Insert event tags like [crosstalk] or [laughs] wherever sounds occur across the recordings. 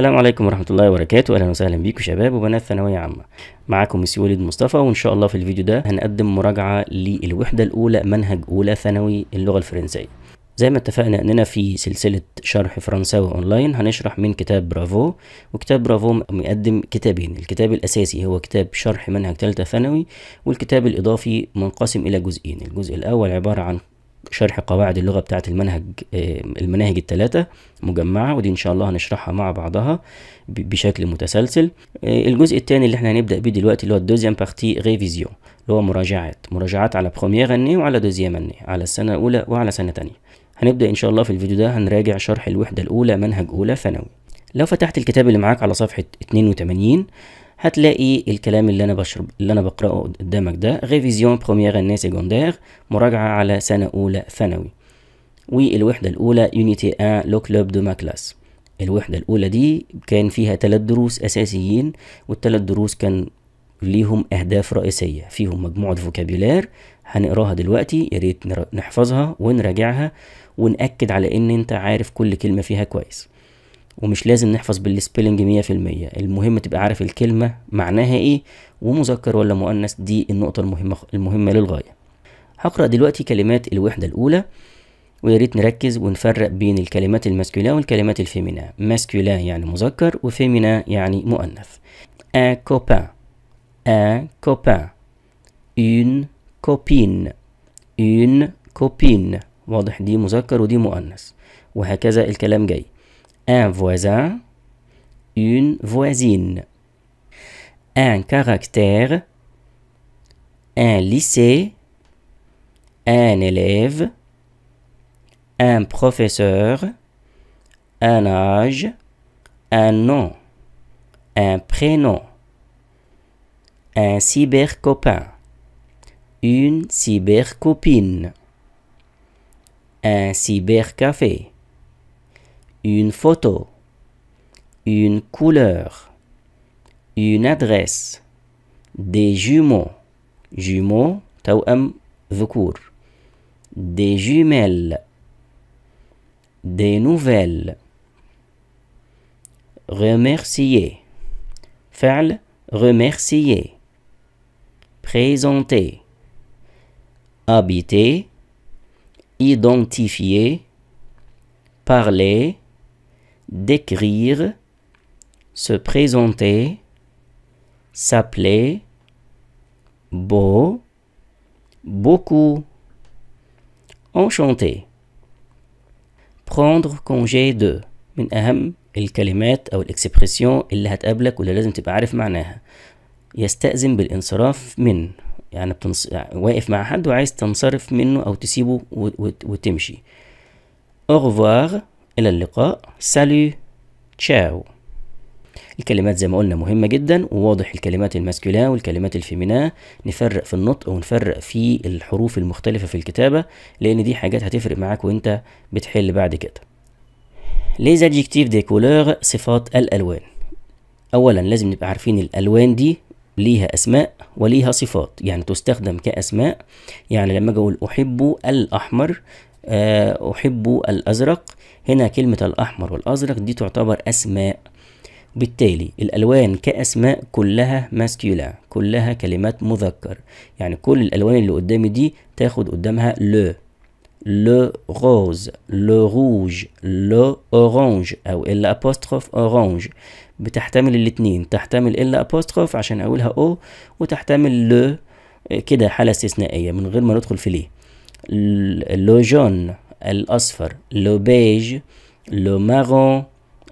السلام عليكم ورحمة الله وبركاته أهلا وسهلا بيكم شباب وبنات ثانوية عامة معاكم السي وليد مصطفى وإن شاء الله في الفيديو ده هنقدم مراجعة للوحدة الأولى منهج أولى ثانوي اللغة الفرنسية زي ما اتفقنا اننا في سلسلة شرح فرنساوي اونلاين هنشرح من كتاب برافو وكتاب برافو مقدم كتابين الكتاب الاساسي هو كتاب شرح منهج ثالثة ثانوي والكتاب الاضافي منقسم الى جزئين الجزء الاول عبارة عن شرح قواعد اللغة بتاعة المنهج آه، المناهج الثلاثة مجمعة ودي إن شاء الله هنشرحها مع بعضها بشكل متسلسل آه، الجزء الثاني اللي احنا هنبدأ بيه دلوقتي اللي هو الدوزيام بارتي ريفيزيون اللي هو مراجعات مراجعات على بروميير أني وعلى دوزيام أني على السنة الأولى وعلى سنة تانية هنبدأ إن شاء الله في الفيديو ده هنراجع شرح الوحدة الأولى منهج أولى ثانوي لو فتحت الكتاب اللي معاك على صفحة 82 هتلاقي الكلام اللي انا بشرب اللي انا بقراه قدامك ده ريفيزيون بروميير اني سيكوندير مراجعه على سنه اولى ثانوي والوحده الاولى يونيتي 1 لو كلوب دو ما كلاس الوحده الاولى دي كان فيها ثلاث دروس اساسيين والثلاث دروس كان ليهم اهداف رئيسيه فيهم مجموعه فوكابيولار هنقراها دلوقتي يا ريت نحفظها ونراجعها ونأكد على ان انت عارف كل كلمه فيها كويس ومش لازم نحفظ بالسبيلنج مية في المية المهم تبقى عارف الكلمة معناها ايه ومذكر ولا مؤنث دي النقطة المهمة, المهمة للغاية هقرأ دلوقتي كلمات الوحدة الأولى ويا ريت نركز ونفرق بين الكلمات الماسكولا والكلمات الفيمينا ماسكولا يعني مذكر وفيمينا يعني مؤنث un copain un copain une copine une copine واضح دي مذكر ودي مؤنث وهكذا الكلام جاي un voisin, une voisine, un caractère, un lycée, un élève, un professeur, un âge, un nom, un prénom, un cybercopain, une cybercopine, un cybercafé une photo, une couleur, une adresse, des jumeaux, jumeaux, ذكور, des jumelles, des nouvelles, remercier, faire remercier, présenter, habiter, identifier, parler, décrire, se présenter, s'appeler, beau, beaucoup, enchanté. prendre congé de من أهم الكلمات أو الإكسبريسيون اللي هتقابلك واللي لازم تبقى عارف معناها يستأذن بالانصراف من يعني بتنص... واقف مع حد وعايز تنصرف منه أو تسيبه وتمشي au revoir إلى اللقاء سالو تشاو الكلمات زي ما قلنا مهمة جدا وواضح الكلمات الماسكولا والكلمات الفيمينا نفرق في النطق ونفرق في الحروف المختلفة في الكتابة لأن دي حاجات هتفرق معاك وأنت بتحل بعد كده les adjectifs des couleurs صفات الألوان أولا لازم نبقى عارفين الألوان دي ليها أسماء وليها صفات يعني تستخدم كأسماء يعني لما أجي أقول أحب الأحمر آه، أحب الأزرق هنا كلمة الأحمر والأزرق دي تعتبر أسماء بالتالي الألوان كأسماء كلها ماسكيولا كلها كلمات مذكر يعني كل الألوان اللي قدامي دي تاخد قدامها لو لو غوز لو روج لو اورانج او الا ابوستروف اورانج بتحتمل الاتنين تحتمل الا ابوستروف عشان اقولها او وتحتمل لو آه، كده حالة استثنائية من غير ما ندخل في ليه لو جون الأصفر لو بيج لو مارون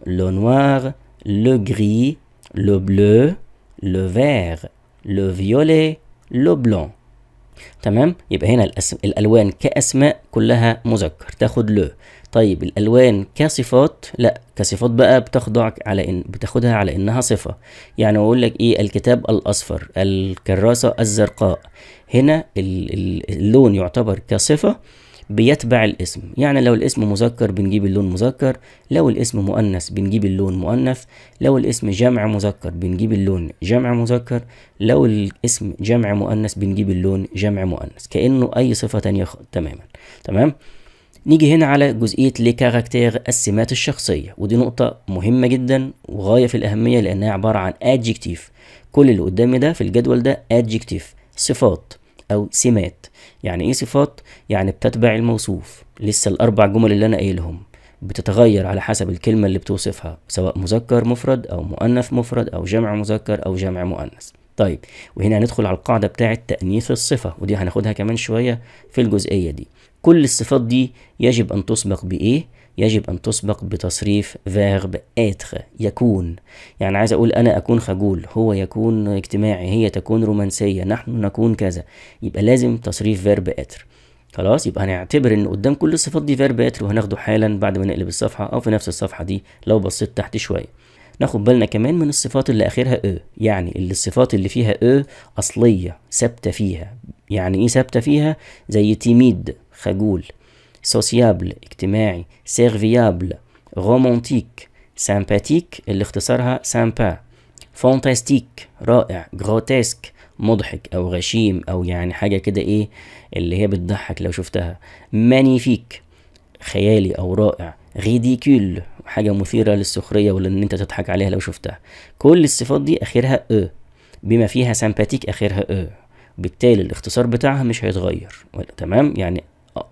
لو نوار لو غري لو بلو لو فير لو فيولي لو بلون تمام يبقى هنا الالوان كاسماء كلها مذكر تاخد لو طيب الالوان كصفات لا كصفات بقى بتخضع على ان بتاخدها على انها صفه يعني اقول لك ايه الكتاب الاصفر الكراسه الزرقاء هنا اللون يعتبر كصفه بيتبع الاسم يعني لو الاسم مذكر بنجيب اللون مذكر لو الاسم مؤنث بنجيب اللون مؤنث لو الاسم جمع مذكر بنجيب اللون جمع مذكر لو الاسم جمع مؤنث بنجيب اللون جمع مؤنث كأنه أي صفة تانية تماما تمام نيجي هنا على جزئية لي كاركتير السمات الشخصية ودي نقطة مهمة جدا وغاية في الأهمية لأنها عبارة عن adjective كل اللي قدامي ده في الجدول ده adjective صفات أو سمات يعني إيه صفات؟ يعني بتتبع الموصوف لسه الأربع جمل اللي أنا قايلهم بتتغير على حسب الكلمة اللي بتوصفها سواء مذكر مفرد أو مؤنث مفرد أو جمع مذكر أو جمع مؤنث طيب وهنا هندخل على القاعدة بتاعة تأنيث الصفة ودي هناخدها كمان شوية في الجزئية دي كل الصفات دي يجب أن تسبق بإيه؟ يجب أن تسبق بتصريف فيرب إتر يكون يعني عايز أقول أنا أكون خجول هو يكون اجتماعي هي تكون رومانسية نحن نكون كذا يبقى لازم تصريف فيرب إتر خلاص يبقى هنعتبر ان قدام كل الصفات دي فيرب اتر وهناخده حالا بعد ما نقلب الصفحه او في نفس الصفحه دي لو بصيت تحت شويه ناخد بالنا كمان من الصفات اللي اخرها او يعني اللي الصفات اللي فيها او اصليه ثابته فيها يعني ايه ثابته فيها زي تيميد خجول سوسيابل اجتماعي سيرفيابل رومانتيك سامباتيك اللي اختصارها سامبا فانتاستيك رائع جروتيسك مضحك او غشيم او يعني حاجه كده ايه اللي هي بتضحك لو شفتها مانيفيك خيالي او رائع ريديكول حاجه مثيره للسخريه ولان انت تضحك عليها لو شفتها كل الصفات دي اخرها ا بما فيها سامباتيك اخرها ا بالتالي الاختصار بتاعها مش هيتغير تمام يعني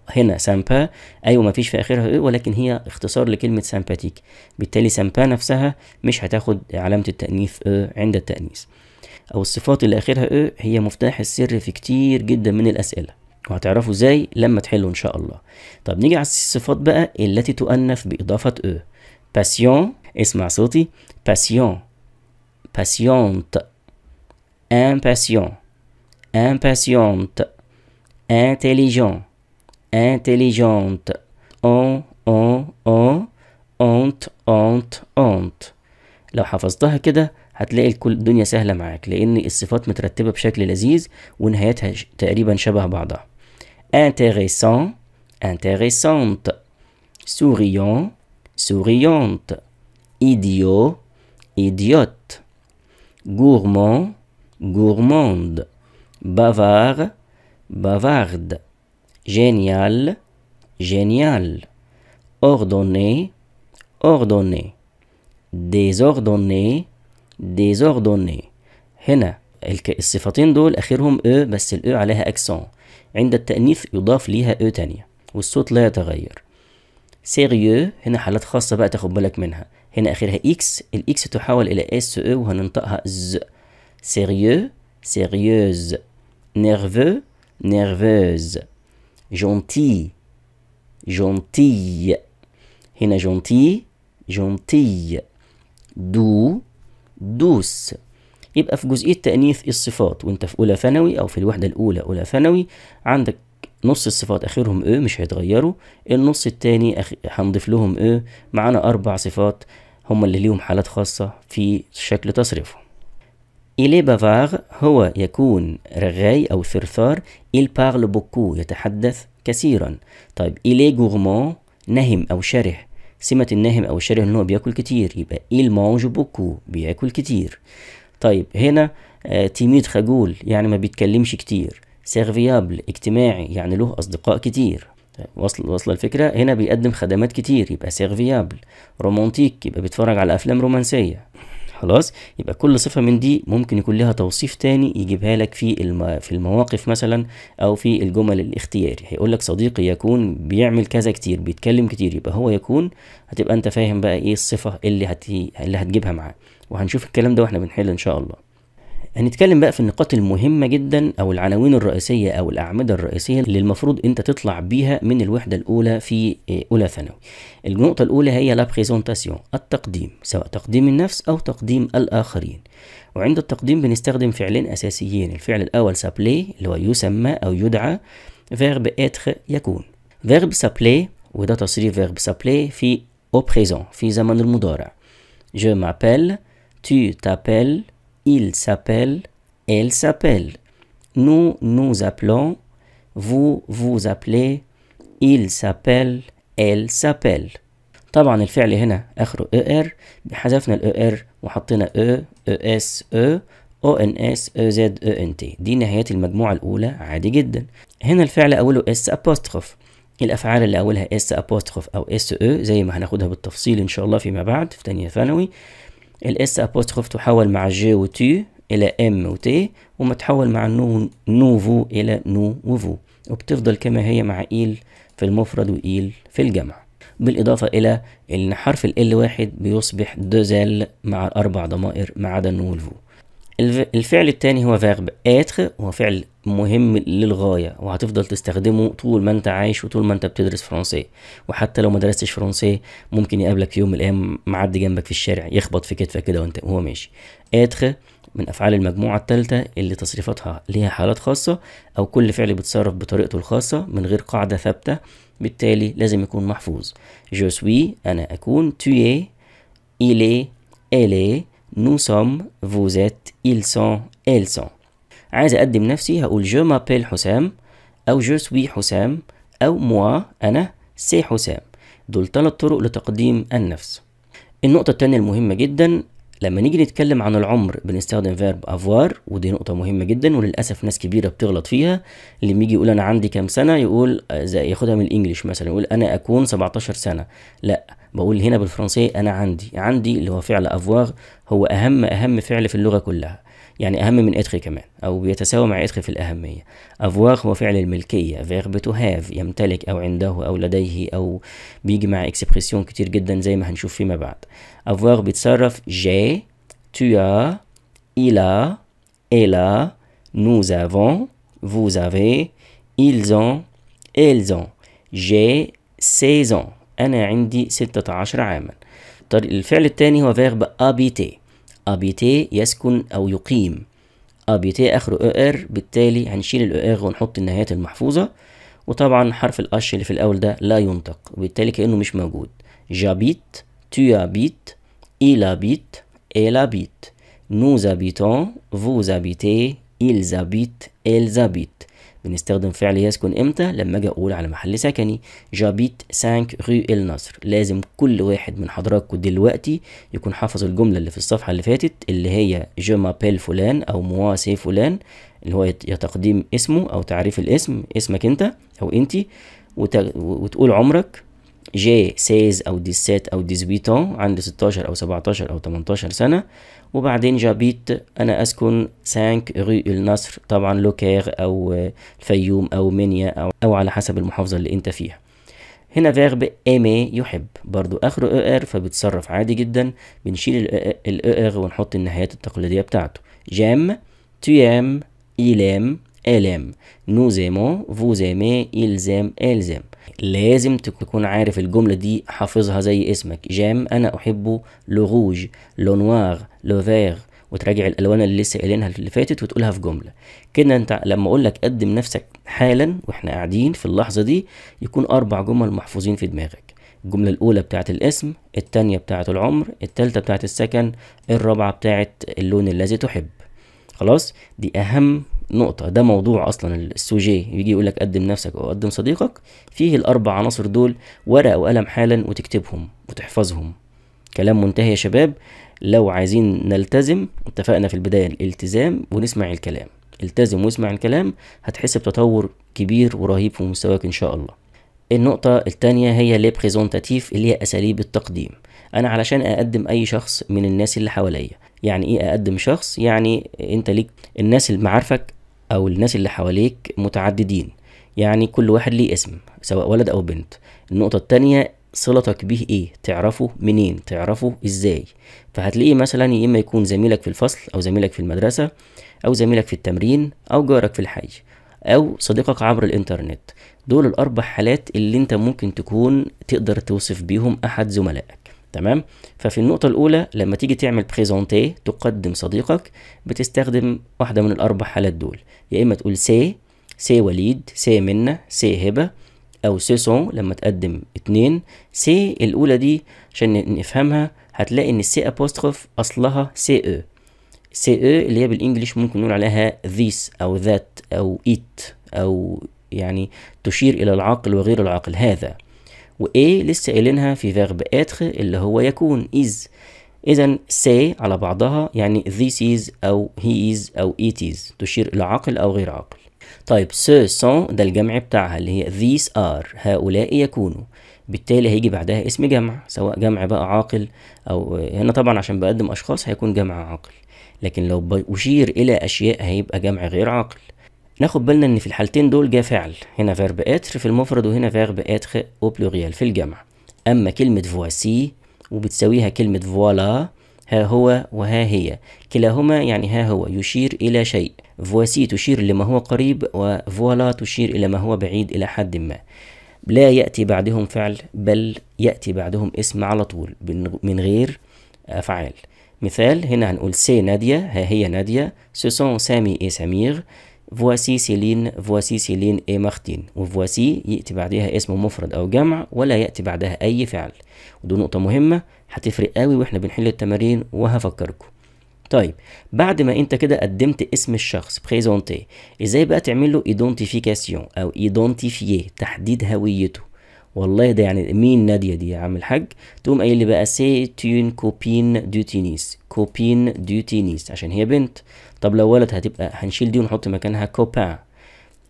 هنا سامبا أيوة ما فيش في آخرها إيه ولكن هي اختصار لكلمة سامباتيك بالتالي سامبا نفسها مش هتاخد علامة التأنيث إيه عند التأنيث أو الصفات اللي آخرها إيه هي مفتاح السر في كتير جدا من الأسئلة وهتعرفوا ازاي لما تحلوا ان شاء الله طب نيجي على الصفات بقى التي تؤنث باضافه ايه باسيون اسمع صوتي باسيون باسيونت امباسيون امباسيونت انتيليجون intelligente. On, on, on, ont, ont, ont. لو حفظتها كده هتلاقي كل الدنيا سهلة معاك لأن الصفات مترتبة بشكل لذيذ ونهايتها تقريبا شبه بعضها. intéressant, intéressante. souriant, souriante. idiot, idiote. gourmand, gourmande. bavard, bavarde. جينيال جينيال اوردوني اوردوني ديزوردوني ديزوردوني هنا الصفتين دول اخرهم او بس الاو عليها اكسون عند التأنيث يضاف ليها او تانية والصوت لا يتغير سيريو هنا حالات خاصة بقى تاخد بالك منها هنا اخرها اكس الاكس تحول الى اس او وهننطقها ز سيريو سيريوز نيرفو نيرفوز جونتي جونتي هنا جونتي جونتي دو دوس يبقى في جزئية تأنيث الصفات وانت في أولى ثانوي أو في الوحدة الأولى أولى ثانوي عندك نص الصفات آخرهم إيه مش هيتغيروا النص التاني هنضيف لهم إيه معانا أربع صفات هما اللي ليهم حالات خاصة في شكل تصريفهم إلي بافار هو يكون رغاي أو ثرثار إل بارل بوكو يتحدث كثيرا طيب إلي غورمون نهم أو شره سمة النهم أو الشره إن هو بياكل كتير يبقى إل مانج بوكو بياكل كتير طيب هنا آه، تيميد خجول يعني ما بيتكلمش كتير سيرفيابل اجتماعي يعني له أصدقاء كتير طيب، وصل وصل الفكرة هنا بيقدم خدمات كتير يبقى سيرفيابل رومانتيك يبقى بيتفرج على أفلام رومانسية خلاص يبقى كل صفه من دي ممكن يكون لها توصيف تاني يجيبها لك في الم... في المواقف مثلا او في الجمل الاختياري هيقول لك صديقي يكون بيعمل كذا كتير بيتكلم كتير يبقى هو يكون هتبقى انت فاهم بقى ايه الصفه اللي هت... اللي هتجيبها معاه وهنشوف الكلام ده واحنا بنحل ان شاء الله هنتكلم بقى في النقاط المهمة جدا أو العناوين الرئيسية أو الأعمدة الرئيسية اللي المفروض أنت تطلع بيها من الوحدة الأولى في آه، أولى ثانوي. النقطة الأولى هي لا بريزونتاسيون التقديم سواء تقديم النفس أو تقديم الآخرين. وعند التقديم بنستخدم فعلين أساسيين الفعل الأول سابلي اللي هو يسمى أو يدعى فيرب إتخ يكون. فيرب سابلي وده تصريف فيرب سابلي في أو بريزون في زمن المضارع. Je m'appelle, tu t'appelles, il s'appelle, elle s'appelle. Nous, nous appelons, vous, vous appelez, il s'appelle, elle s'appelle. طبعا الفعل هنا اخره er حذفنا ال er وحطينا e او e او ان تي دي نهايات المجموعة الأولى عادي جدا هنا الفعل أوله s apostrophe الأفعال اللي أولها s apostrophe أو s e زي ما هناخدها بالتفصيل إن شاء الله فيما بعد في تانية ثانوي الاس ابوستروف تحول مع جي وتي الى ام وتي ومتحول مع نو نوفو الى نو وفو وبتفضل كما هي مع ايل في المفرد وايل في الجمع بالإضافة إلى إن حرف ال واحد بيصبح دوزال مع أربع ضمائر ما عدا النولفو الفعل الثاني هو فيرب اتر هو فعل مهم للغاية وهتفضل تستخدمه طول ما انت عايش وطول ما انت بتدرس فرنسية وحتى لو ما درستش فرنسية ممكن يقابلك في يوم من الايام معدي جنبك في الشارع يخبط في كتفك كده وانت وهو ماشي اتخ من افعال المجموعة الثالثة اللي تصريفاتها ليها حالات خاصة او كل فعل بيتصرف بطريقته الخاصة من غير قاعدة ثابتة بالتالي لازم يكون محفوظ جو سوي انا اكون tu il est elle est nous sommes vous êtes ils عايز اقدم نفسي هقول جو مابيل حسام او جو سوي حسام او موا انا سي حسام دول ثلاث طرق لتقديم النفس النقطة التانية المهمة جدا لما نيجي نتكلم عن العمر بنستخدم فيرب افوار ودي نقطة مهمة جدا وللأسف ناس كبيرة بتغلط فيها اللي بيجي يقول أنا عندي كام سنة يقول زي ياخدها من الإنجليش مثلا يقول أنا أكون 17 سنة لا بقول هنا بالفرنسية أنا عندي عندي اللي هو فعل افوار هو أهم أهم فعل في اللغة كلها يعني أهم من إتخي كمان أو بيتساوى مع إتخي في الأهمية أفواغ هو فعل الملكية فيرب تو هاف يمتلك أو عنده أو لديه أو بيجي مع إكسبريسيون كتير جدا زي ما هنشوف فيما بعد أفواغ بيتصرف جي تو إلى إلى nous avons vous avez إلزون ont جي سيزون أنا عندي ستة عشر عاما الفعل الثاني هو فيرب أبيتي ابيتي يسكن أو يقيم ابيتي آخره أو إر بالتالي هنشيل الأو إر ونحط النهايات المحفوظة وطبعا حرف الأش اللي في الأول ده لا ينطق وبالتالي كأنه مش موجود جابيت تيابيت إلابيت إلابيت nous habitons vous habitez ils habitent elles habitent بنستخدم فعل يسكن امتى لما اجي اقول على محل سكني جابيت سانك ريو النصر لازم كل واحد من حضراتكم دلوقتي يكون حافظ الجمله اللي في الصفحه اللي فاتت اللي هي جو مابيل فلان او موا سي فلان اللي هو يا تقديم اسمه او تعريف الاسم اسمك انت او انت وتقول عمرك جي سيز او ديسات او ديسبيتون عند 16 او 17 او 18 سنه وبعدين جابيت أنا أسكن سانك ري النصر طبعا لوكير أو الفيوم أو مينيا أو, أو على حسب المحافظة اللي أنت فيها هنا فيرب ايمي يحب برضو اخره او er ار فبتصرف عادي جدا بنشيل الاو er- ار er ونحط النهايات التقليديه بتاعته جام تيام ايلام الام نوزيمو فوزيمي الزام الزام لازم تكون عارف الجملة دي حافظها زي اسمك جام أنا أحبه لو روج لو نوار لو فيغ وتراجع الالوان اللي لسه قايلينها اللي فاتت وتقولها في جمله كده انت لما اقول لك قدم نفسك حالا واحنا قاعدين في اللحظه دي يكون اربع جمل محفوظين في دماغك الجمله الاولى بتاعه الاسم الثانيه بتاعه العمر الثالثه بتاعه السكن الرابعه بتاعه اللون الذي تحب خلاص دي اهم نقطة ده موضوع أصلا السوجي يجي يقول لك قدم نفسك أو قدم صديقك فيه الأربع عناصر دول ورقة وقلم حالا وتكتبهم وتحفظهم كلام منتهي يا شباب لو عايزين نلتزم اتفقنا في البداية الالتزام ونسمع الكلام التزم واسمع الكلام هتحس بتطور كبير ورهيب في مستواك إن شاء الله النقطة التانية هي لي بريزونتاتيف اللي هي أساليب التقديم أنا علشان أقدم أي شخص من الناس اللي حواليا يعني إيه أقدم شخص يعني أنت ليك الناس اللي او الناس اللي حواليك متعددين يعني كل واحد ليه اسم سواء ولد او بنت النقطه التانية صلتك به ايه تعرفه منين تعرفه ازاي فهتلاقيه مثلا يا اما يكون زميلك في الفصل او زميلك في المدرسه او زميلك في التمرين او جارك في الحي او صديقك عبر الانترنت دول الاربع حالات اللي انت ممكن تكون تقدر توصف بيهم احد زملائك تمام ففي النقطة الأولى لما تيجي تعمل بريزونتي تقدم صديقك بتستخدم واحدة من الأربع حالات دول يا إما تقول سي سي وليد سي منة سي هبة أو سي سون لما تقدم اتنين سي الأولى دي عشان نفهمها هتلاقي إن السي أبوستروف أصلها سي أو سي أو اللي هي بالإنجليش ممكن نقول عليها ذيس أو ذات أو إيت أو يعني تشير إلى العقل وغير العقل هذا وإيه لسه قايلينها في فيرب اتر اللي هو يكون إز إذا سي على بعضها يعني this is أو he is أو it is تشير إلى عاقل أو غير عاقل طيب سو سون ده الجمع بتاعها اللي هي these are هؤلاء يكونوا بالتالي هيجي بعدها اسم جمع سواء جمع بقى عاقل أو هنا طبعا عشان بقدم أشخاص هيكون جمع عاقل لكن لو بشير إلى أشياء هيبقى جمع غير عاقل ناخد بالنا ان في الحالتين دول جه فعل هنا فيرب اتر في المفرد وهنا فيرب اتر او بلوريال في الجمع اما كلمه فواسي وبتساويها كلمه فوالا ها هو وها هي كلاهما يعني ها هو يشير إلى شيء فواسي تشير لما هو قريب وفوالا تشير إلى ما هو بعيد إلى حد ما لا يأتي بعدهم فعل بل يأتي بعدهم اسم على طول من غير أفعال مثال هنا هنقول سي نادية ها هي نادية سوسون سامي إي سمير فواسي سيلين فواسي سيلين اي مارتين وفواسي يأتي بعدها اسم مفرد أو جمع ولا يأتي بعدها أي فعل ودي نقطة مهمة هتفرق قوي واحنا بنحل التمارين وهفكركم طيب بعد ما انت كده قدمت اسم الشخص بريزونتي ازاي بقى تعمل له ايدونتيفيكاسيون او ايدونتيفييه تحديد هويته والله ده يعني مين ناديه دي يا عم الحاج تقوم قايل لي بقى سي تون كوبين دو تينيس كوبين دو تينيس عشان هي بنت طب لو ولد هتبقى هنشيل دي ونحط مكانها كوبان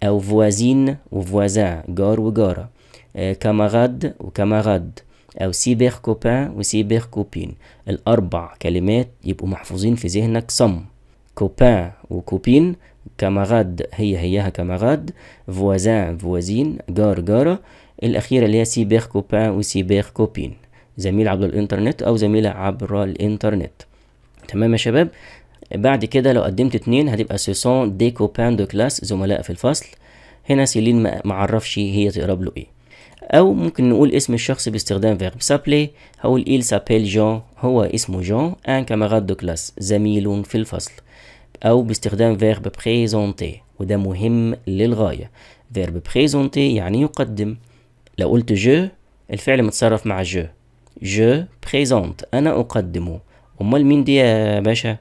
او فوازين وفوازا جار وجاره آه كاماراد وكاماراد او سيبير كوبان وسيبير كوبين الاربع كلمات يبقوا محفوظين في ذهنك صم كوبان وكوبين كاماراد هي هيها كاماراد فوازان فوازين جار جارة الأخيرة اللي هي سيبير كوبان وسيبير كوبين زميل عبر الإنترنت أو زميلة عبر الإنترنت تمام يا شباب بعد كده لو قدمت اتنين هتبقى سيسون دي كوبان دو كلاس زملاء في الفصل هنا سيلين معرفش هي تقرب له ايه او ممكن نقول اسم الشخص باستخدام فيرب سابلي هقول إيل سابيل جون هو اسمه جون ان كاميراد دو كلاس زميل في الفصل او باستخدام فيرب بريزونتي وده مهم للغاية فيرب بريزونتي يعني يقدم لو قلت جو الفعل متصرف مع جو جو بريزونت انا اقدمه امال مين دي يا باشا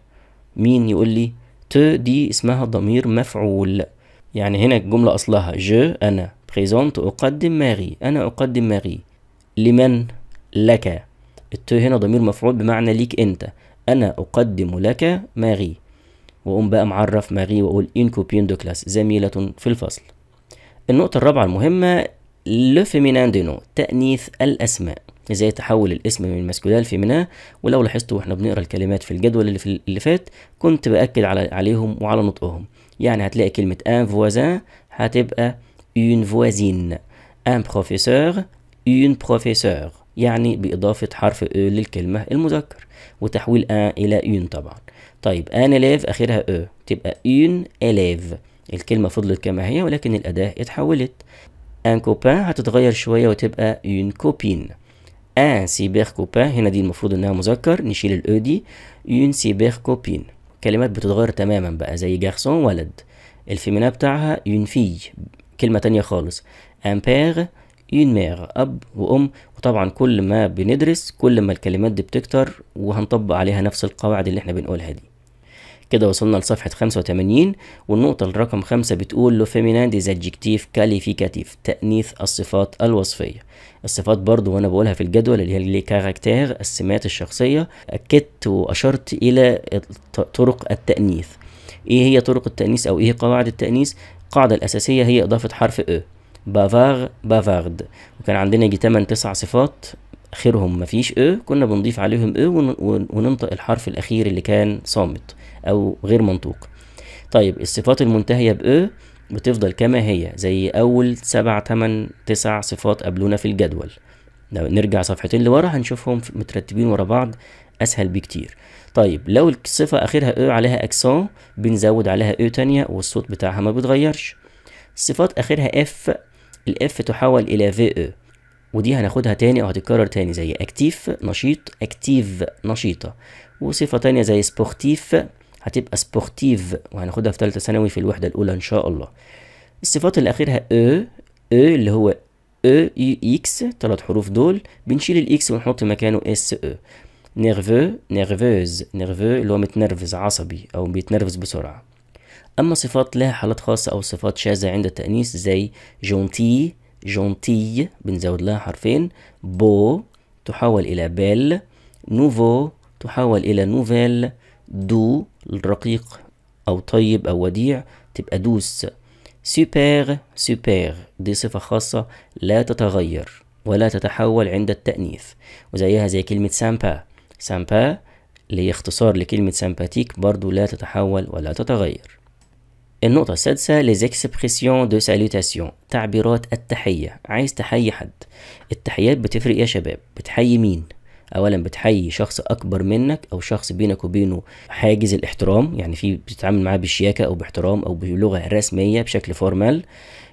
مين يقول لي ت دي اسمها ضمير مفعول يعني هنا الجملة أصلها جو أنا بريزونت أقدم ماري أنا أقدم ماري لمن لك الت هنا ضمير مفعول بمعنى ليك أنت أنا أقدم لك ماري وأقوم بقى معرف ماري وأقول إن كوبين دو كلاس زميلة في الفصل النقطة الرابعة المهمة لو فيمينان دينو تأنيث الأسماء ازاي تحول الاسم من في لفيميناه ولو لاحظتوا واحنا بنقرا الكلمات في الجدول اللي في اللي فات كنت باكد على عليهم وعلى نطقهم يعني هتلاقي كلمه ان فوازان هتبقى اون فوازين ان بروفيسور اون بروفيسور يعني بإضافة حرف أو e للكلمة المذكر وتحويل أن إلى أون طبعا طيب أن إليف آخرها أو e". تبقى أون إليف الكلمة فضلت كما هي ولكن الأداة اتحولت أن كوبان هتتغير شوية وتبقى أون كوبين ان سيبير كوبان هنا دي المفروض انها مذكر نشيل الاو دي يون سيبير كوبين كلمات بتتغير تماما بقى زي جارسون ولد الفيمينا بتاعها يون في كلمة تانية خالص ان بير يون مير اب وام وطبعا كل ما بندرس كل ما الكلمات دي بتكتر وهنطبق عليها نفس القواعد اللي احنا بنقولها دي كده وصلنا لصفحة 85 والنقطة الرقم خمسة بتقول لو فيمينان ادجكتيف كاليفيكاتيف تأنيث الصفات الوصفية الصفات برضو وانا بقولها في الجدول اللي هي لي كاركتير السمات الشخصية أكدت وأشرت إلى طرق التأنيث إيه هي طرق التأنيث أو إيه قواعد التأنيث القاعدة الأساسية هي إضافة حرف أ e. بافار بافارد وكان عندنا يجي 8 9 صفات آخرهم مفيش أ كنا بنضيف عليهم أ وننطق الحرف الأخير اللي كان صامت أو غير منطوق طيب الصفات المنتهية ب إيه بتفضل كما هي زي أول سبع تمن تسع صفات قبلونا في الجدول لو نرجع صفحتين لورا هنشوفهم مترتبين ورا بعض أسهل بكتير طيب لو الصفة آخرها أ عليها أكسون بنزود عليها أ تانية والصوت بتاعها ما بيتغيرش الصفات آخرها اف الإف تحول إلى في أ ودي هناخدها تاني او هتتكرر تاني زي اكتيف نشيط اكتيف نشيطة وصفة تانية زي سبورتيف هتبقى سبورتيف وهناخدها في تالتة ثانوي في الوحدة الأولى إن شاء الله الصفات اللي آخرها أ e، أ e اللي هو أ يو إكس تلات حروف دول بنشيل الإكس ونحط مكانه إس أ نيرفو نيرفوز نيرفو اللي هو متنرفز عصبي أو بيتنرفز بسرعة أما صفات لها حالات خاصة أو صفات شاذة عند التأنيث زي جونتي جونتي بنزود لها حرفين بو تحول إلى بيل نوفو تحول إلى نوفيل دو الرقيق أو طيب أو وديع تبقى دوس سوبر سوبر دي صفة خاصة لا تتغير ولا تتحول عند التأنيث وزيها زي كلمة سامبا سامبا اللي هي اختصار لكلمة سامباتيك برضو لا تتحول ولا تتغير النقطة السادسة ليزيكسبريسيون دو سالوتاسيون تعبيرات التحية عايز تحيي حد التحيات بتفرق يا شباب بتحيي مين اولا بتحيي شخص اكبر منك او شخص بينك وبينه حاجز الاحترام يعني في بتتعامل معاه بشياكه او باحترام او بلغه رسميه بشكل فورمال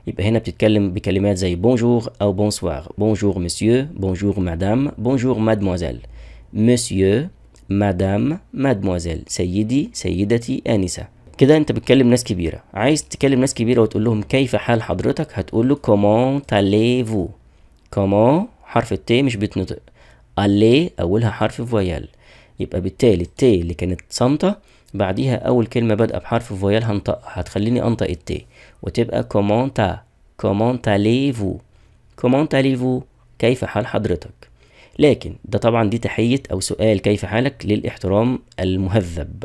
يبقى هنا بتتكلم بكلمات زي بونجور او بونسوار بونجور مسيو بونجور مدام بونجور مادموازيل مسيو مدام مادموازيل سيدي سيدتي انسه كده انت بتكلم ناس كبيره عايز تكلم ناس كبيره وتقول لهم كيف حال حضرتك هتقول له كومون تاليفو كومون حرف التي مش بيتنطق الي اولها حرف فويال يبقى بالتالي التي اللي كانت صامته بعديها اول كلمه بادئه بحرف فويال هنطقها هتخليني انطق التي وتبقى كومون تا كومون تاليفو كومون تاليفو كيف حال حضرتك لكن ده طبعا دي تحيه او سؤال كيف حالك للاحترام المهذب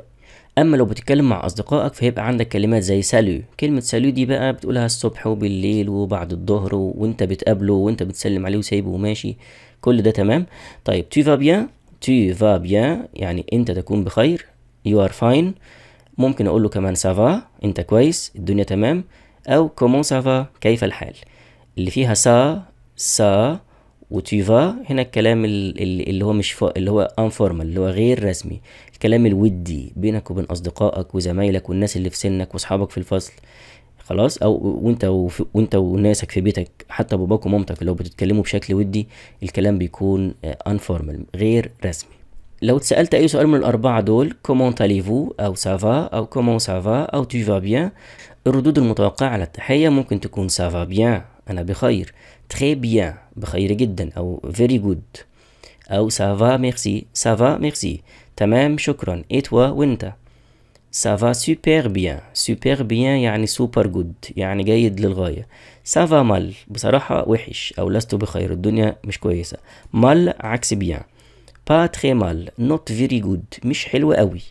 اما لو بتتكلم مع اصدقائك فهيبقى عندك كلمات زي سالو كلمه سالو دي بقى بتقولها الصبح وبالليل وبعد الظهر وانت بتقابله وانت بتسلم عليه وسايبه وماشي كل ده تمام طيب تو فابيا تو فابيا يعني انت تكون بخير يو ار فاين ممكن اقول له كمان سافا انت كويس الدنيا تمام او كومون سافا كيف الحال اللي فيها سا سا وتيفا هنا الكلام اللي هو مش فوق اللي هو انفورمال اللي هو غير رسمي الكلام الودي بينك وبين اصدقائك وزمايلك والناس اللي في سنك واصحابك في الفصل خلاص او وانت وف... وانت وناسك في بيتك حتى باباك ومامتك لو بتتكلموا بشكل ودي الكلام بيكون انفورمال آه، غير رسمي لو اتسالت اي سؤال من الاربعه دول كومون تاليفو او سافا او كومون سافا او تو فا بيان الردود المتوقعه على التحيه ممكن تكون سافا بيان انا بخير تري بيان بخير جدا او فيري جود او سافا ميرسي سافا ميرسي تمام شكرا ايتوا وإنت سافا سوبر بيان سوبر بيان يعني سوبر جود يعني جيد للغاية سافا مال بصراحة وحش أو لست بخير الدنيا مش كويسة مال عكس بيان با تخي مال نوت فيري جود مش حلو قوي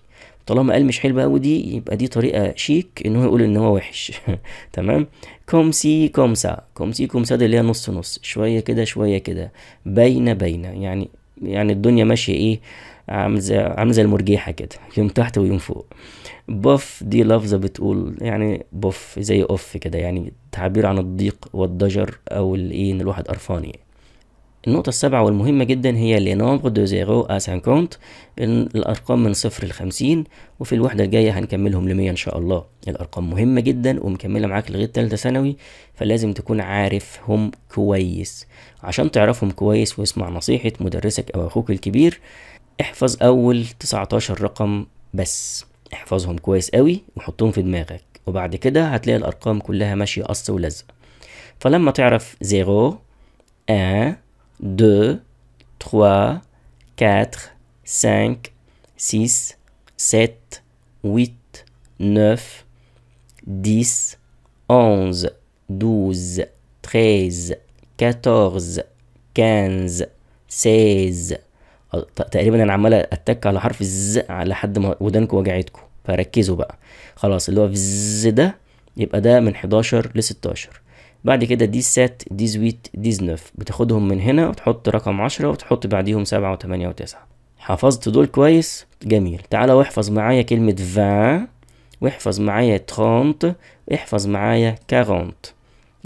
طالما قال مش حلوه قوي دي يبقى دي طريقه شيك ان هو يقول ان هو وحش [laughs] تمام كوم سي كوم سا كوم سي كوم سا دي اللي هي نص نص شويه كده شويه كده باينه باينه يعني يعني الدنيا ماشيه ايه عامل زي عامل زي المرجيحه كده يوم تحت ويوم فوق بوف دي لفظه بتقول يعني بوف زي اوف كده يعني تعبير عن الضيق والضجر او الايه ان الواحد قرفان يعني النقطة السابعة والمهمة جدا هي لي نومبر دو زيرو ا سانكونت الأرقام من صفر لخمسين وفي الوحدة الجاية هنكملهم لمية إن شاء الله الأرقام مهمة جدا ومكملة معاك لغاية تالتة ثانوي فلازم تكون عارفهم كويس عشان تعرفهم كويس واسمع نصيحة مدرسك أو أخوك الكبير احفظ اول 19 رقم بس احفظهم كويس قوي وحطهم في دماغك وبعد كده هتلاقي الارقام كلها ماشيه قص ولزق فلما تعرف 0 1 2 3 4 5 6 7 8 9 10 11 12 13 14 15 16 تقريبا انا عمال اتك على حرف الز لحد ما ودانكم وجعتكم فركزوا بقى خلاص اللي هو فز ده يبقى ده من 11 ل 16 بعد كده دي سات دي زويت دي زنف بتاخدهم من هنا وتحط رقم 10 وتحط بعديهم 7 و8 و9 حفظت دول كويس جميل تعالى واحفظ معايا كلمة فان واحفظ معايا ترونت واحفظ معايا كارونت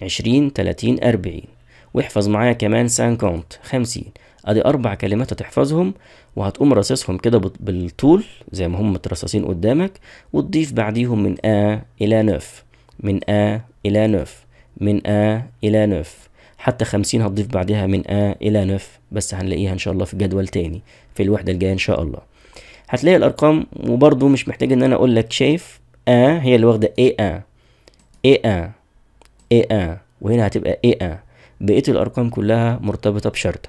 عشرين تلاتين أربعين واحفظ معايا كمان سانكونت خمسين ادي اربع كلمات هتحفظهم وهتقوم رصصهم كده بالطول زي ما هم مترصصين قدامك وتضيف بعديهم من ا الى نوف من ا الى نوف من ا الى نوف حتى خمسين هتضيف بعدها من ا الى نوف بس هنلاقيها ان شاء الله في جدول تاني في الوحدة الجاية ان شاء الله هتلاقي الارقام وبرضو مش محتاج ان انا اقول لك شايف ا هي اللي واخدة اي ا اي ا اي ا وهنا هتبقى اي ا بقية الارقام كلها مرتبطة بشرطة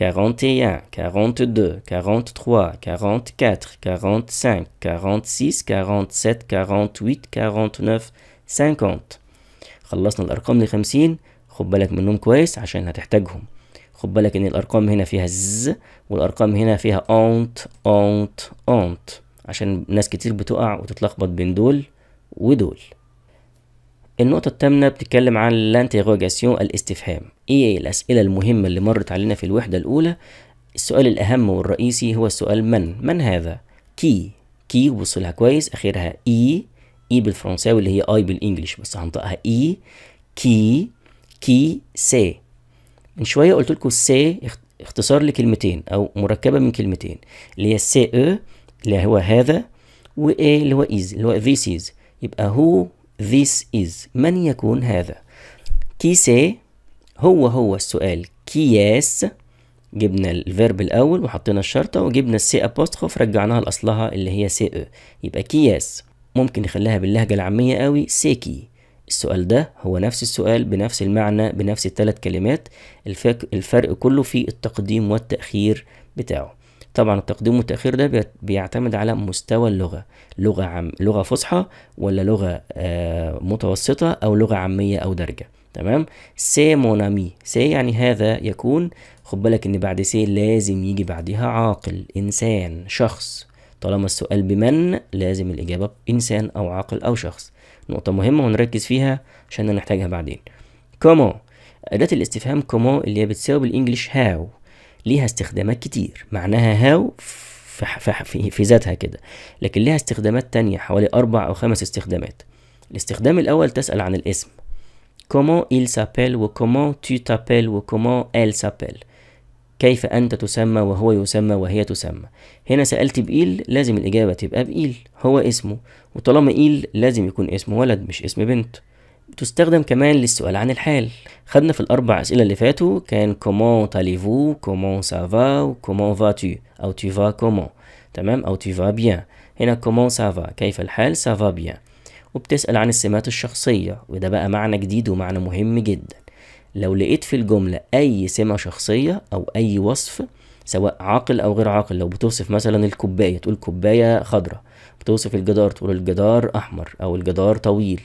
41, 42, 43, 44, 45, 46, 47, 48, 49, 50 خلصنا الأرقام لخمسين خد بالك منهم كويس عشان هتحتاجهم خد بالك إن الأرقام هنا فيها ز والأرقام هنا فيها أونت أونت أونت عشان ناس كتير بتقع وتتلخبط بين دول ودول النقطة الثامنة بتتكلم عن لانتيغوجاسيون الاستفهام ايه الأسئلة المهمة اللي مرت علينا في الوحدة الأولى السؤال الأهم والرئيسي هو السؤال من من هذا كي كي بص لها كويس اخرها اي اي بالفرنساوي اللي هي اي بالانجلش بس هنطقها اي كي كي سي من شويه قلت لكم سي اختصار لكلمتين او مركبه من كلمتين اللي هي سي او اللي هو هذا و اي اللي هو ايز اللي هو ذيس از يبقى هو this is من يكون هذا كيسي هو هو السؤال كياس جبنا الفيرب الاول وحطينا الشرطه وجبنا السي ابوستخوف رجعناها لاصلها اللي هي سي او إيه. يبقى كياس ممكن نخليها باللهجه العاميه قوي سيكي السؤال ده هو نفس السؤال بنفس المعنى بنفس الثلاث كلمات الفرق كله في التقديم والتاخير بتاعه طبعا التقديم والتأخير ده بيعتمد على مستوى اللغة لغة عم لغة فصحى ولا لغة آه متوسطة أو لغة عامية أو درجة تمام سي مونامي سي يعني هذا يكون خد بالك ان بعد سي لازم يجي بعدها عاقل انسان شخص طالما السؤال بمن لازم الاجابه انسان او عاقل او شخص نقطه مهمه ونركز فيها عشان نحتاجها بعدين كومو اداه الاستفهام كومو اللي هي بتساوي بالانجلش هاو ليها استخدامات كتير معناها هاو في, في ذاتها كده لكن ليها استخدامات تانية حوالي أربع أو خمس استخدامات الاستخدام الأول تسأل عن الاسم كومو إل سابيل وكومو تي تابيل وكومو إل سابيل كيف أنت تسمى وهو يسمى وهي تسمى هنا سألت بإيل لازم الإجابة تبقى بإيل هو اسمه وطالما إيل لازم يكون اسم ولد مش اسم بنت بتستخدم كمان للسؤال عن الحال خدنا في الأربع أسئلة اللي فاتوا كان كومون تاليفو كومون سافا وكومون فاتو أو تيفا كومون تمام أو تيفا بيان هنا كومون سافا كيف الحال سافا بيان وبتسأل عن السمات الشخصية وده بقى معنى جديد ومعنى مهم جدا لو لقيت في الجملة أي سمة شخصية أو أي وصف سواء عاقل أو غير عاقل لو بتوصف مثلا الكوباية تقول كوباية خضراء بتوصف الجدار تقول الجدار أحمر أو الجدار طويل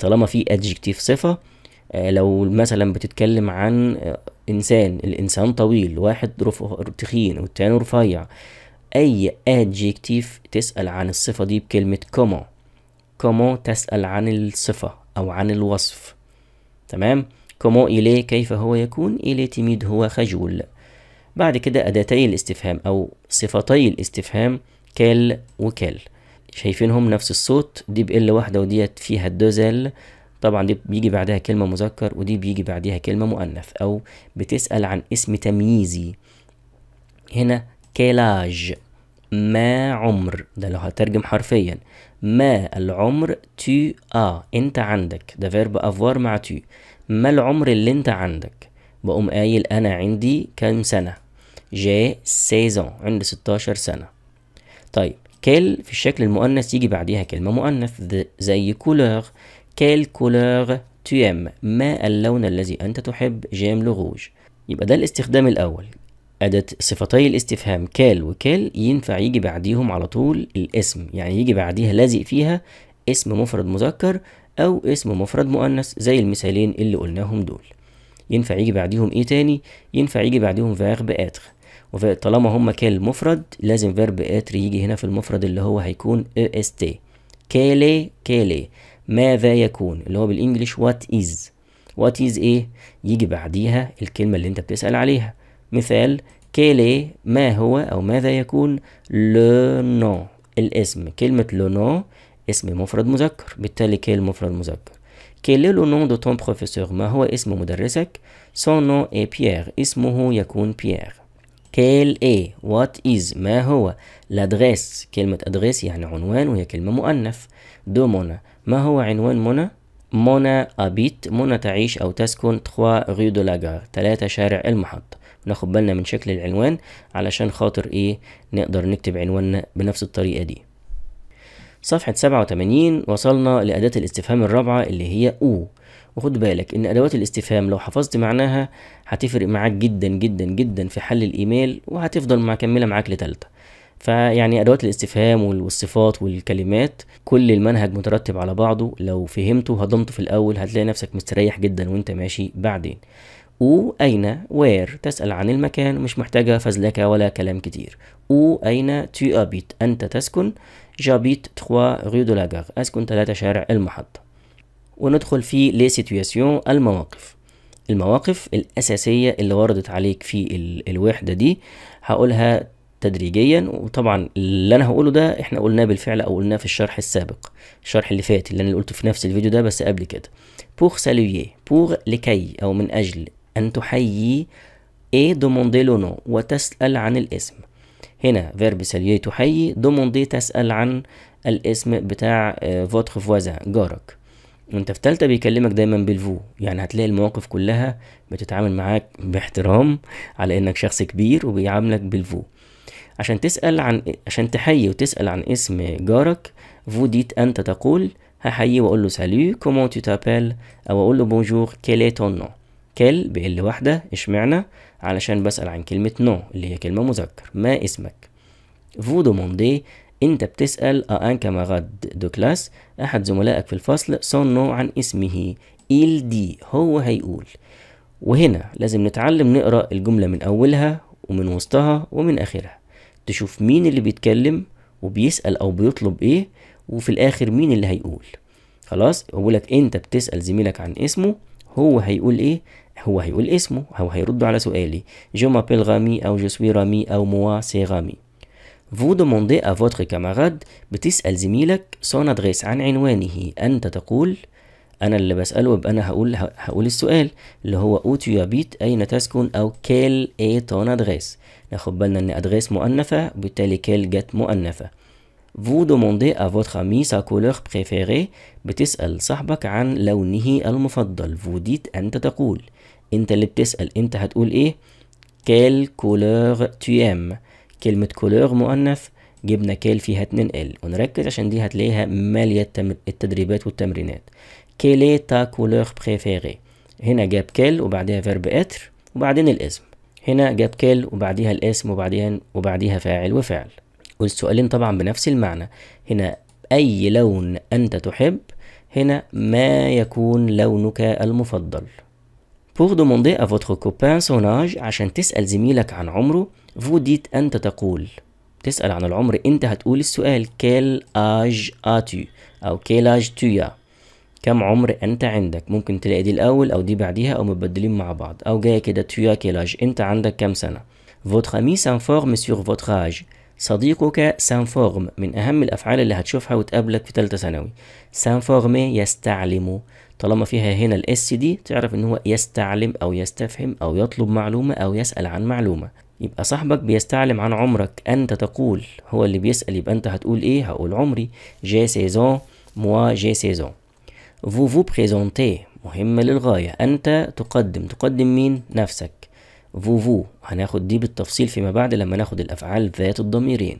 طالما في ادجكتيف صفه آه، لو مثلا بتتكلم عن آه، انسان الانسان طويل واحد تخين والتاني رفيع اي ادجكتيف تسال عن الصفه دي بكلمه كومو كومو تسال عن الصفه او عن الوصف تمام كومو إليه كيف هو يكون إليه تميد هو خجول بعد كده أداتي الاستفهام أو صفتي الاستفهام كال وكال شايفينهم نفس الصوت دي بال واحده وديت فيها الدوزل طبعا دي بيجي بعدها كلمه مذكر ودي بيجي بعدها كلمه مؤنث او بتسال عن اسم تمييزي هنا كيلاج ما عمر ده لو هترجم حرفيا ما العمر تو اه انت عندك ده فيرب افوار مع تو ما العمر اللي انت عندك بقوم قايل انا عندي كام سنه جي سيزون عندي 16 سنه طيب كال في الشكل المؤنث يجي بعديها كلمة مؤنث زي كولور كال كولور تيام ما اللون الذي أنت تحب جيم لغوج يبقى ده الاستخدام الأول أداة صفتي الاستفهام كال وكال ينفع يجي بعديهم على طول الاسم يعني يجي بعديها لازق فيها اسم مفرد مذكر أو اسم مفرد مؤنث زي المثالين اللي قلناهم دول ينفع يجي بعديهم إيه تاني؟ ينفع يجي بعديهم فيرب آتر وطالما هما كال مفرد لازم فيرب اتر يجي هنا في المفرد اللي هو هيكون اي اس تي كالي كالي ماذا يكون اللي هو بالانجلش وات از وات از ايه يجي بعديها الكلمة اللي انت بتسأل عليها مثال كالي ما هو او ماذا يكون لو نو الاسم كلمة لو نو اسم مفرد مذكر بالتالي كال مفرد مذكر Quel est le nom de ton professeur؟ ما هو اسم مدرسك؟ Son nom est Pierre. اسمه يكون بيير. كيل اي وات از ما هو لادريس كلمة ادريس يعني عنوان وهي كلمة مؤنث دو مونا ما هو عنوان منى مونا أبيت منى تعيش أو تسكن تخوا ريو دو لاجار تلاتة شارع المحطة ناخد بالنا من شكل العنوان علشان خاطر ايه نقدر نكتب عنواننا بنفس الطريقة دي صفحة سبعة وتمانين وصلنا لأداة الاستفهام الرابعة اللي هي أو وخد بالك ان ادوات الاستفهام لو حفظت معناها هتفرق معاك جدا جدا جدا في حل الايميل وهتفضل مكمله معاك لتالتة فيعني ادوات الاستفهام والصفات والكلمات كل المنهج مترتب على بعضه لو فهمته هضمته في الاول هتلاقي نفسك مستريح جدا وانت ماشي بعدين و أين وير تسأل عن المكان مش محتاجة فزلكة ولا كلام كتير و أين تي ابيت أنت تسكن جابيت 3 ريو دو la أسكن ثلاثه شارع المحطة وندخل في لي سيتوياسيون المواقف المواقف الأساسية اللي وردت عليك في الوحدة دي هقولها تدريجيا وطبعا اللي انا هقوله ده احنا قلناه بالفعل او قلناه في الشرح السابق الشرح اللي فات اللي انا قلته في نفس الفيديو ده بس قبل كده بور سالويي بور لكي او من اجل ان تحيي اي دوموندي لونو وتسال عن الاسم هنا فيرب سالويي تحيي دوموندي تسال عن الاسم بتاع فوتر آه، فوازان جارك وانت في تالتة بيكلمك دايما بالفو يعني هتلاقي المواقف كلها بتتعامل معاك باحترام على انك شخص كبير وبيعاملك بالفو عشان تسأل عن عشان تحيي وتسأل عن اسم جارك فو ديت انت تقول هحييه واقول له سالو كومون تو تابيل او اقول له بونجور كيلي تون نو كيل بال واحدة اشمعنى علشان بسأل عن كلمة نو اللي هي كلمة مذكر ما اسمك فو دوموندي أنت بتسأل آه، أن كما دو كلاس أحد زملائك في الفصل صنو عن اسمه إيل دي هو هيقول وهنا لازم نتعلم نقرأ الجملة من أولها ومن وسطها ومن آخرها تشوف مين اللي بيتكلم وبيسأل أو بيطلب إيه وفي الآخر مين اللي هيقول خلاص لك أنت بتسأل زميلك عن اسمه هو هيقول إيه هو هيقول اسمه هو هيرد على سؤالي جو مابيل غامي أو جو سوي رامي أو موا سي غامي Vous demandez à votre camarade بتسأل زميلك son adresse عن عنوانه أنت تقول أنا اللي بسأله يبقى أنا هقول هقول السؤال اللي هو أو تو أين تسكن أو كيل إي تون أدريس ناخد بالنا إن أدريس مؤنفة وبالتالي كيل جت مؤنفة Vous demandez à votre ami sa couleur préférée بتسأل صاحبك عن لونه المفضل Vous dites أنت تقول أنت اللي بتسأل أنت هتقول إيه كيل كولور تو aimes كلمة كولور مؤنث جبنا كيل فيها 2 ال ونركز عشان دي هتلاقيها مالية التدريبات والتمرينات كيلي تا كولور بريفيري هنا جاب كيل وبعدها فيرب اتر وبعدين الاسم هنا جاب كيل وبعديها الاسم وبعدين وبعديها فاعل وفعل والسؤالين طبعا بنفس المعنى هنا أي لون أنت تحب هنا ما يكون لونك المفضل Pour demander à votre copain son âge عشان تسأل زميلك عن عمره vous dites أنت تقول تسأل عن العمر أنت هتقول السؤال quel âge as-tu أو quel âge tu as كم عمر أنت عندك ممكن تلاقي دي الأول أو دي بعديها أو متبدلين مع بعض أو جاية كده tu as quel âge أنت عندك كم سنة votre ami s'informe sur votre âge صديقك s'informe من أهم الأفعال اللي هتشوفها وتقابلك في تالتة ثانوي s'informer يستعلم طالما فيها هنا الاس دي تعرف ان هو يستعلم او يستفهم او يطلب معلومه او يسال عن معلومه يبقى صاحبك بيستعلم عن عمرك انت تقول هو اللي بيسال يبقى انت هتقول ايه هقول عمري جي سيزون موا جي سيزون فو فو بريزونتي مهمه للغايه انت تقدم تقدم مين نفسك فو فو هناخد دي بالتفصيل فيما بعد لما ناخد الافعال ذات الضميرين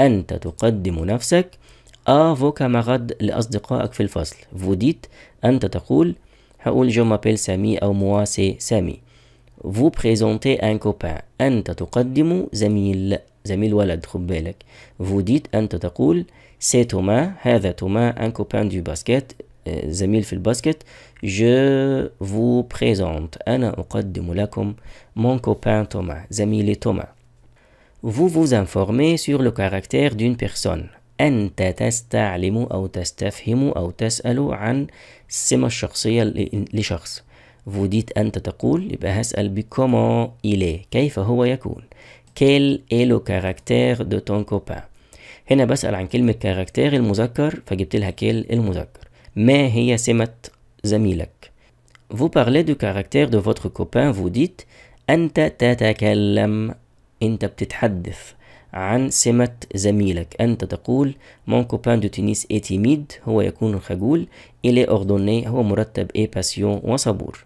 انت تقدم نفسك افو كاماراد لأصدقائك في الفصل فوديت أنت تقول هقول جو مابيل سامي أو موا سي سامي فو بريزونتي ان كوبان أنت تقدم زميل زميل ولد خد بالك فوديت أنت تقول سي توما هذا توما ان كوبان دو باسكيت زميل في الباسكت جو فو بريزونت أنا أقدم لكم مون كوبان توما زميلي توما Vous vous informez sur le caractère d'une personne. أنت تستعلم أو تستفهم أو تسأل عن السمة الشخصية لشخص فوديت أنت تقول يبقى هسأل بكومون إليه كيف هو يكون كيل إلو إيه كاركتير دو تون كوبا هنا بسأل عن كلمة كاركتير المذكر فجبت لها كيل المذكر ما هي سمة زميلك Vous parlez du caractère de votre copain vous dites أنت تتكلم أنت بتتحدث عن سمة زميلك أنت تقول مون كوبان دو تينيس اي تيميد هو يكون خجول إلي est هو مرتب اي باسيون وصبور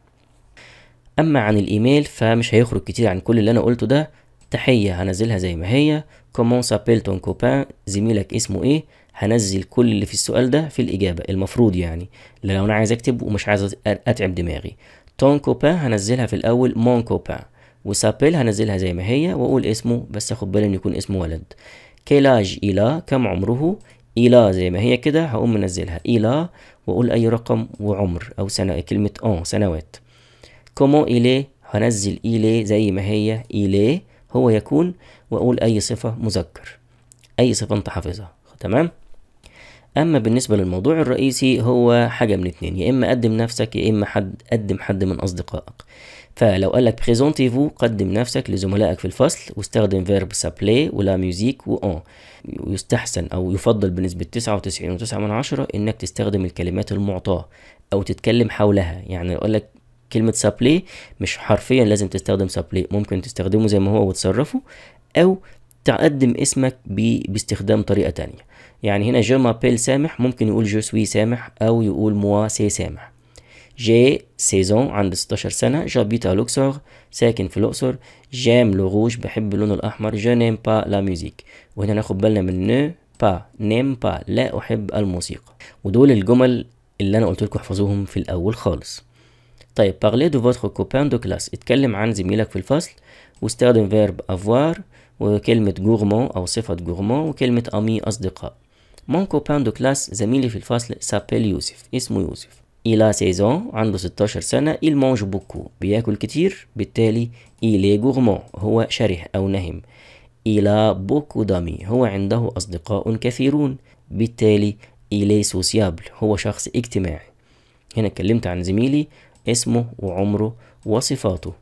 أما عن الإيميل فمش هيخرج كتير عن كل اللي أنا قلته ده تحية هنزلها زي ما هي كومون سابيل تون كوبان زميلك اسمه إيه هنزل كل اللي في السؤال ده في الإجابة المفروض يعني لو أنا عايز أكتب ومش عايز أتعب دماغي تون كوبان هنزلها في الأول مون كوبان وسابيل هنزلها زي ما هي واقول اسمه بس اخد بالي ان يكون اسمه ولد كيلاج إيلا كم عمره إيلا زي ما هي كده هقوم منزلها إيلا واقول اي رقم وعمر او سنة كلمة اون سنوات كومون ايلي هنزل ايلي زي ما هي ايلي هو يكون واقول اي صفة مذكر اي صفة انت حافظها تمام اما بالنسبه للموضوع الرئيسي هو حاجه من اتنين يا اما قدم نفسك يا اما حد قدم حد من اصدقائك فلو قال لك فو قدم نفسك لزملائك في الفصل واستخدم فيرب سابلي ولا ميوزيك وان يستحسن او يفضل بنسبه 99.9 انك تستخدم الكلمات المعطاه او تتكلم حولها يعني قال لك كلمه سابلي مش حرفيا لازم تستخدم سابلي ممكن تستخدمه زي ما هو وتصرفه او تقدم اسمك باستخدام طريقه تانية يعني هنا جو مابيل سامح ممكن يقول جو سوي سامح او يقول موا سي سامح جي سيزون عنده 16 سنة جابيت لوكسور ساكن في الأقصر جام لو بحب اللون الأحمر جو نيم با لا ميوزيك وهنا ناخد بالنا من نو با نيم با لا أحب الموسيقى ودول الجمل اللي أنا قلت لكم احفظوهم في الأول خالص طيب بارلي دو فوتر كوبان دو كلاس اتكلم عن زميلك في الفصل واستخدم فيرب افوار وكلمة gourmand أو صفة gourmand وكلمة أمي أصدقاء مون كوبان دو كلاس زميلي في الفصل سابيل يوسف اسمه يوسف il سيزون عنده 16 سنة إل مونج بوكو بياكل كتير بالتالي il est هو شره أو نهم إلى بوكو دامي هو عنده أصدقاء كثيرون بالتالي il سوسيابل هو شخص اجتماعي هنا اتكلمت عن زميلي اسمه وعمره وصفاته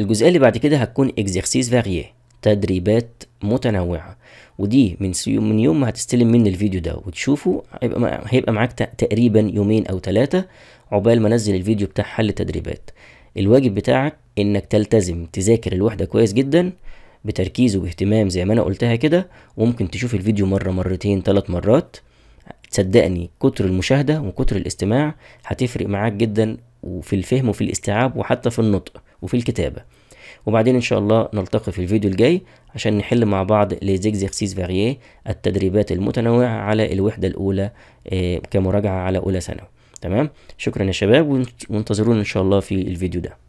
الجزئية اللي بعد كده هتكون exercice varié تدريبات متنوعة ودي من من يوم ما هتستلم مني الفيديو ده وتشوفه هيبقى هيبقى معاك تقريبا يومين او ثلاثه عقبال ما انزل الفيديو بتاع حل التدريبات الواجب بتاعك انك تلتزم تذاكر الوحده كويس جدا بتركيز وباهتمام زي ما انا قلتها كده وممكن تشوف الفيديو مره مرتين ثلاث مرات صدقني كتر المشاهده وكتر الاستماع هتفرق معاك جدا وفي الفهم وفي الاستيعاب وحتى في النطق وفي الكتابه وبعدين ان شاء الله نلتقي في الفيديو الجاي عشان نحل مع بعض لزيكزيرسيس فارييه التدريبات المتنوعه على الوحده الاولى آه، كمراجعه على اولى ثانوي تمام شكرا يا شباب وانتظرونا ان شاء الله في الفيديو ده